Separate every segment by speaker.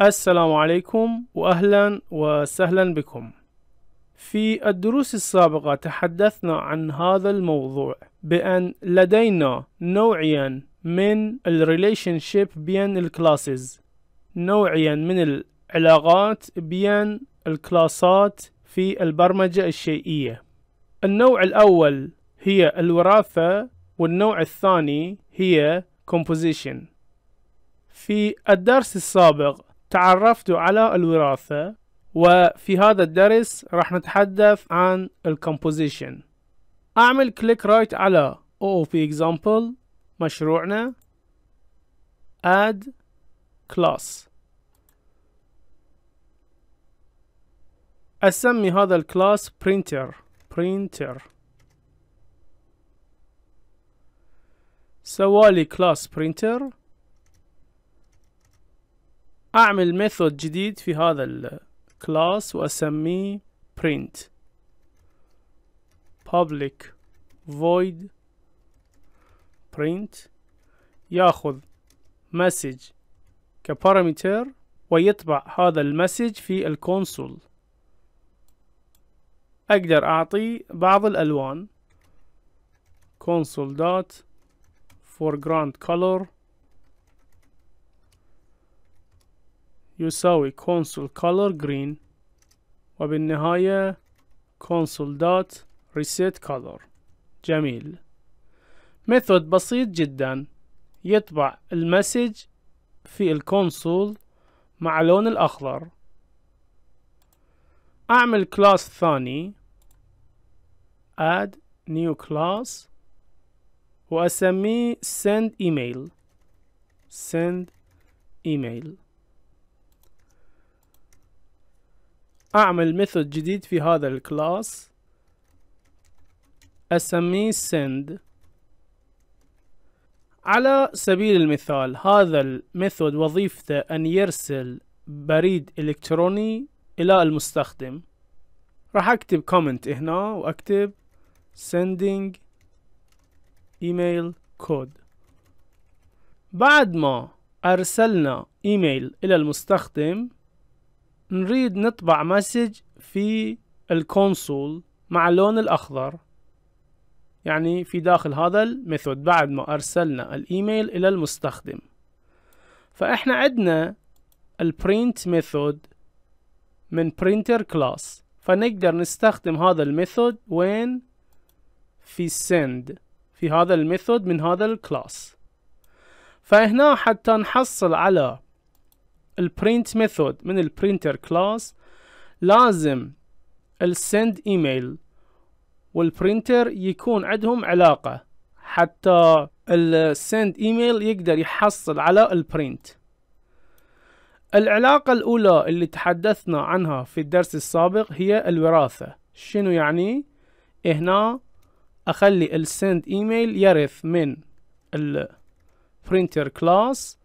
Speaker 1: السلام عليكم واهلا وسهلا بكم في الدروس السابقة تحدثنا عن هذا الموضوع بأن لدينا نوعيا من الـ relationship بين الكلاسز نوعيا من العلاقات بين الكلاسات في البرمجة الشيئية النوع الأول هي الوراثة والنوع الثاني هي composition في الدرس السابق تعرفت على الوراثة وفي هذا الدرس راح نتحدث عن composition أعمل كليك رايت على OOP example مشروعنا add class أسمي هذا الكلاس printer printer سوالي كلاس printer اعمل ميثود جديد في هذا الكلاس واسميه print public void print ياخذ مسج كبارامتر ويطبع هذا المسج في الكونسول اقدر اعطيه بعض الالوان console color يساوي console color green وبالنهاية console dot reset color جميل method بسيط جدا يطبع المسج في الكونسول مع لون الأخضر أعمل class ثاني add new class وأسميه send email send email اعمل ميثود جديد في هذا الكلاس اسميه send على سبيل المثال هذا الميثود وظيفته ان يرسل بريد الكتروني الى المستخدم راح اكتب كومنت هنا واكتب sending email code بعد ما ارسلنا ايميل الى المستخدم نريد نطبع مسج في الكونسول مع اللون الأخضر يعني في داخل هذا الميثود بعد ما أرسلنا الإيميل إلى المستخدم فإحنا عندنا البرينت ميثود من برينتر كلاس فنقدر نستخدم هذا الميثود وين في send في هذا الميثود من هذا الكلاس فهنا حتى نحصل على البرنت ميثود من البرينتر كلاس لازم السند ايميل والبرينتر يكون عندهم علاقة حتى السند ايميل يقدر يحصل على البرينت العلاقة الأولى اللي تحدثنا عنها في الدرس السابق هي الوراثة شنو يعني؟ هنا أخلي السند ايميل يرث من البرينتر كلاس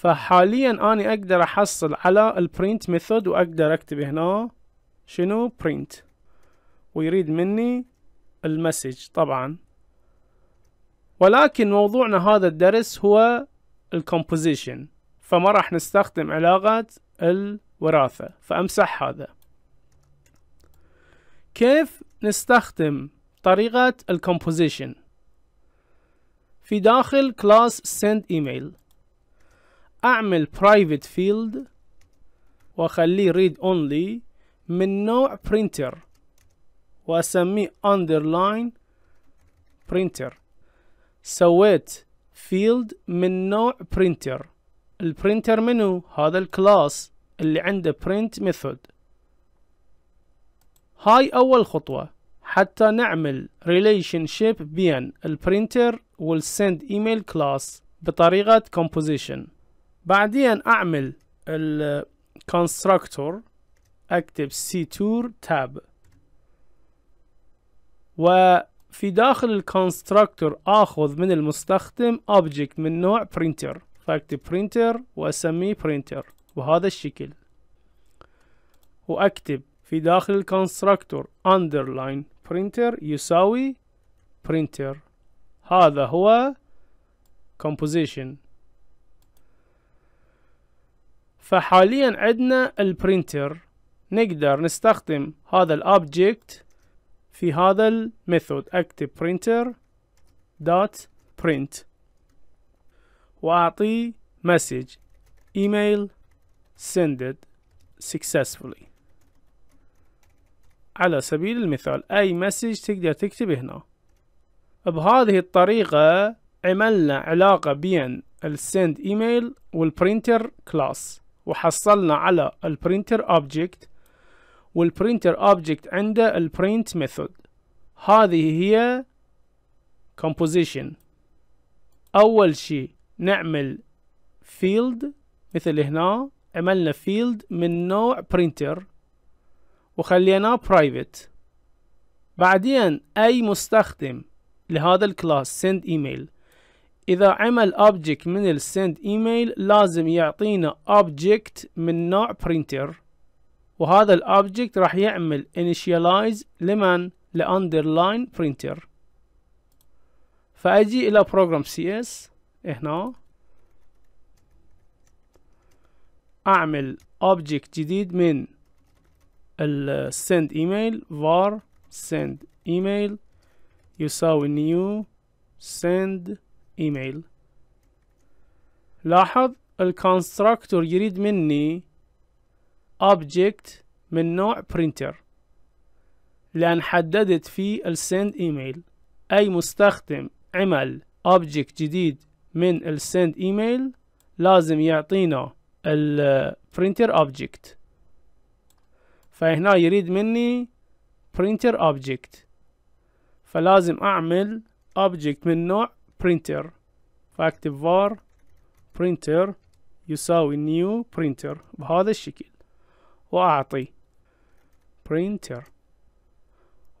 Speaker 1: فحاليا انا اقدر احصل على البرنت ميثود واقدر اكتب هنا شنو برنت ويريد مني المسج طبعا ولكن موضوعنا هذا الدرس هو الكومبوزيشن فما راح نستخدم علاقة الوراثة فامسح هذا كيف نستخدم طريقة الكومبوزيشن في داخل كلاس send email اعمل private field واخليه read only من نوع printer واسميه underline printer سويت field من نوع printer البرينتر منو هذا الكلاس اللي عنده print method هاي اول خطوة حتى نعمل relationship بين البرينتر والsend email class بطريقة composition بعدين اعمل الكونستراكتور اكتب سيتور tab وفي داخل الكونستراكتور اخذ من المستخدم object من نوع printer فاكتب printer واسميه printer بهذا الشكل واكتب في داخل الكونستراكتور underline printer يساوي printer هذا هو composition فحاليا عندنا البرينتر نقدر نستخدم هذا الأبجكت في هذا الميثود اكتب printer dot print وأعطيه مسج email sended successfully على سبيل المثال أي مسج تقدر تكتب هنا بهذه الطريقة عملنا علاقة بين السند ايميل والبرينتر كلاس وحصلنا على البرينتر اوبجكت والبرينتر اوبجكت عنده البرينت ميثود هذه هي كومبوزيشن اول شيء نعمل فيلد مثل هنا عملنا فيلد من نوع برينتر وخليناه برايفت بعدين اي مستخدم لهذا الكلاس سند ايميل إذا عمل object من السند إيميل لازم يعطينا object من نوع printer وهذا object راح يعمل initialize لمن لأندرلاين برينتر فأجي إلى بروجرام سي اس هنا أعمل object جديد من السند ايميل var send email يساوي new send ايميل لاحظ الكونستراكتور يريد مني object من نوع printer لأن حددت فيه السند ايميل أي مستخدم عمل object جديد من السند ايميل لازم يعطينا البرينتر object فهنا يريد مني printer object فلازم أعمل object من نوع printer فاكتب var printer يساوي new printer بهذا الشكل وأعطي printer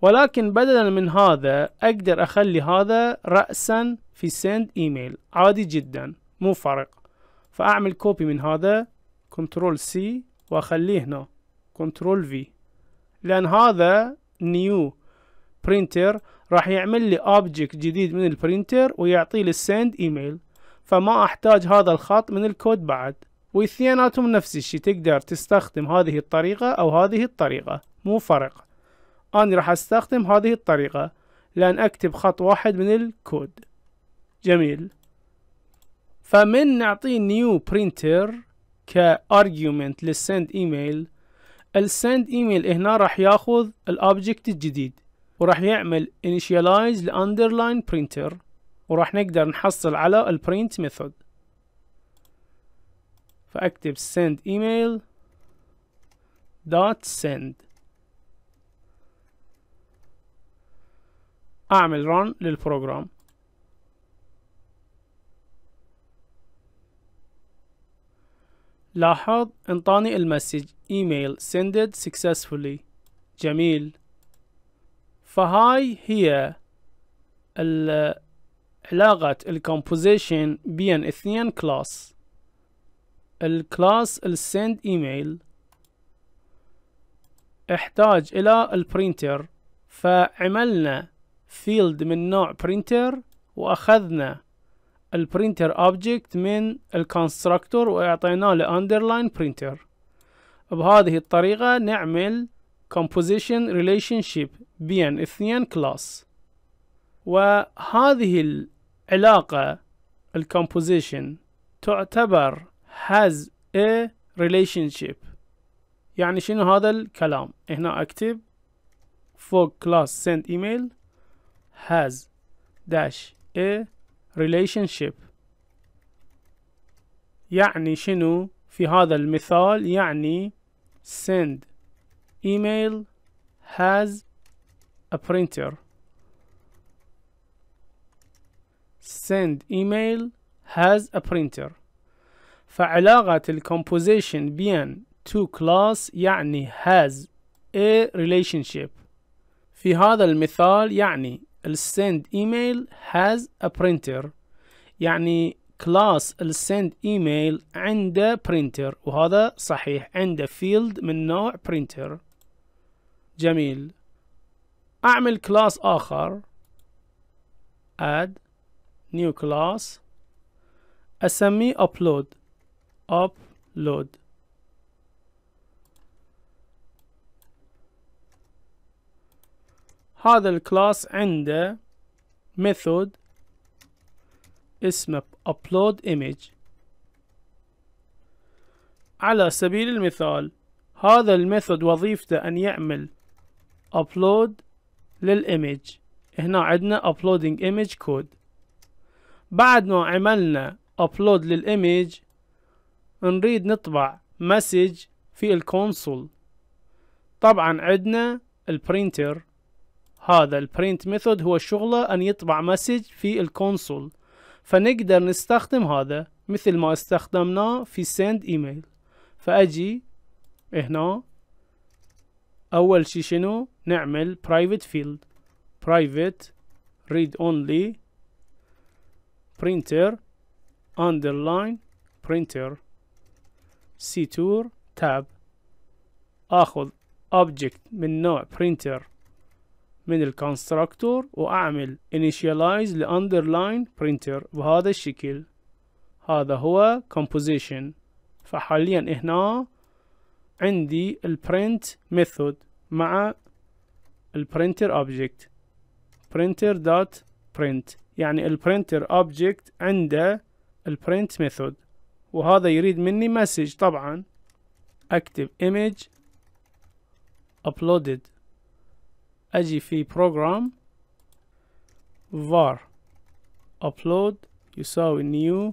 Speaker 1: ولكن بدلا من هذا أقدر أخلي هذا رأسا في send email عادي جدا مو فرق فأعمل كوبي من هذا ctrl C وأخليه هنا ctrl V لأن هذا new برينتر راح يعمل لي اوبجكت جديد من البرينتر ويعطي لي السند ايميل فما احتاج هذا الخط من الكود بعد واثنيناتهم نفس الشيء تقدر تستخدم هذه الطريقة او هذه الطريقة مو فرق انا راح استخدم هذه الطريقة لان اكتب خط واحد من الكود جميل فمن نعطي نيو برينتر كارجيومنت للسند ايميل السند ايميل هنا راح ياخذ الاوبجكت الجديد وراح يعمل initialize لunderline printer وراح نقدر نحصل على print method فاكتب send email dot send اعمل run للبروجرام لاحظ انطاني المسج email sended successfully جميل فهاي هي علاقة الكمبوزيشن بين اثنين كلاس الكلاس السند ايميل احتاج الى البرينتر فعملنا فيلد من نوع برينتر واخذنا البرينتر اوبجكت من الكونستراكتور واعطيناه لاندرلاين برينتر بهذه الطريقة نعمل composition relationship بين اثنين class وهذه العلاقة composition تعتبر has a relationship يعني شنو هذا الكلام هنا اكتب فوق class send email has dash a relationship يعني شنو في هذا المثال يعني send email has a printer send email has a printer فعلاقة composition بين to class يعني has a relationship في هذا المثال يعني ال send email has a printer يعني class ال send email عنده printer وهذا صحيح عنده field من نوع printer جميل أعمل كلاس آخر add new class أسميه upload upload هذا الكلاس عنده method اسمه upload image على سبيل المثال هذا الميثود وظيفته أن يعمل ابلود للايمج هنا عندنا ابلودنج ايمج كود بعد ما عملنا ابلود للايمج نريد نطبع مسج في الكونسول طبعا عندنا البرينتر هذا البرينت ميثود هو شغله ان يطبع مسج في الكونسول فنقدر نستخدم هذا مثل ما استخدمناه في send email فاجي هنا اول شي شنو نعمل private field private read only printer underline printer c2 tab اخذ object من نوع printer من الكونستراكتور واعمل initialize ل underline printer بهذا الشكل هذا هو composition فحاليا هنا عندي البرنت ميثود مع البرنتر اوبجكت برينتر دوت برنت يعني البرينتر اوبجكت عنده البرنت ميثود وهذا يريد مني مسج طبعا اكتب ايمج uploaded اجي في بروجرام var upload يساوي new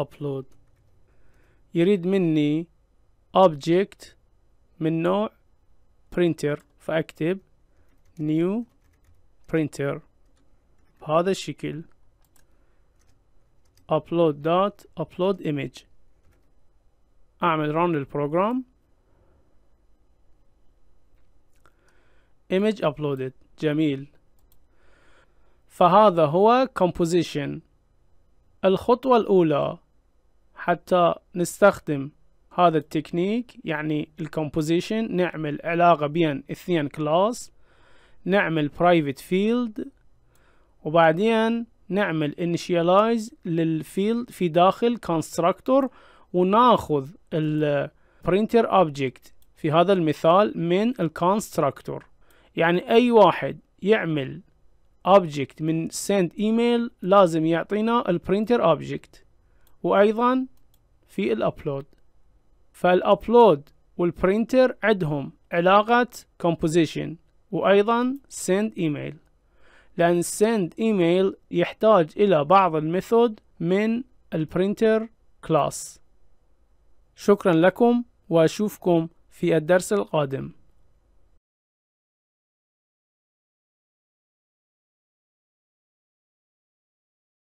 Speaker 1: upload يريد مني object من نوع printer فأكتب new printer بهذا الشكل upload dot upload image أعمل run للبروجرام image uploaded جميل فهذا هو composition الخطوة الأولى حتى نستخدم هذا التكنيك يعني الكومبوزيشن نعمل علاقة بين اثنين كلاس نعمل private field وبعدين نعمل initialize للفيلد في داخل constructor وناخذ البرينتر object في هذا المثال من الكونستراكتور يعني اي واحد يعمل object من send email لازم يعطينا البرينتر object وايضا في الابلود فالابلود والبرينتر عندهم علاقة composition وأيضا send email لأن send email يحتاج إلى بعض الميثود من البرينتر كلاس شكرا لكم وأشوفكم في الدرس القادم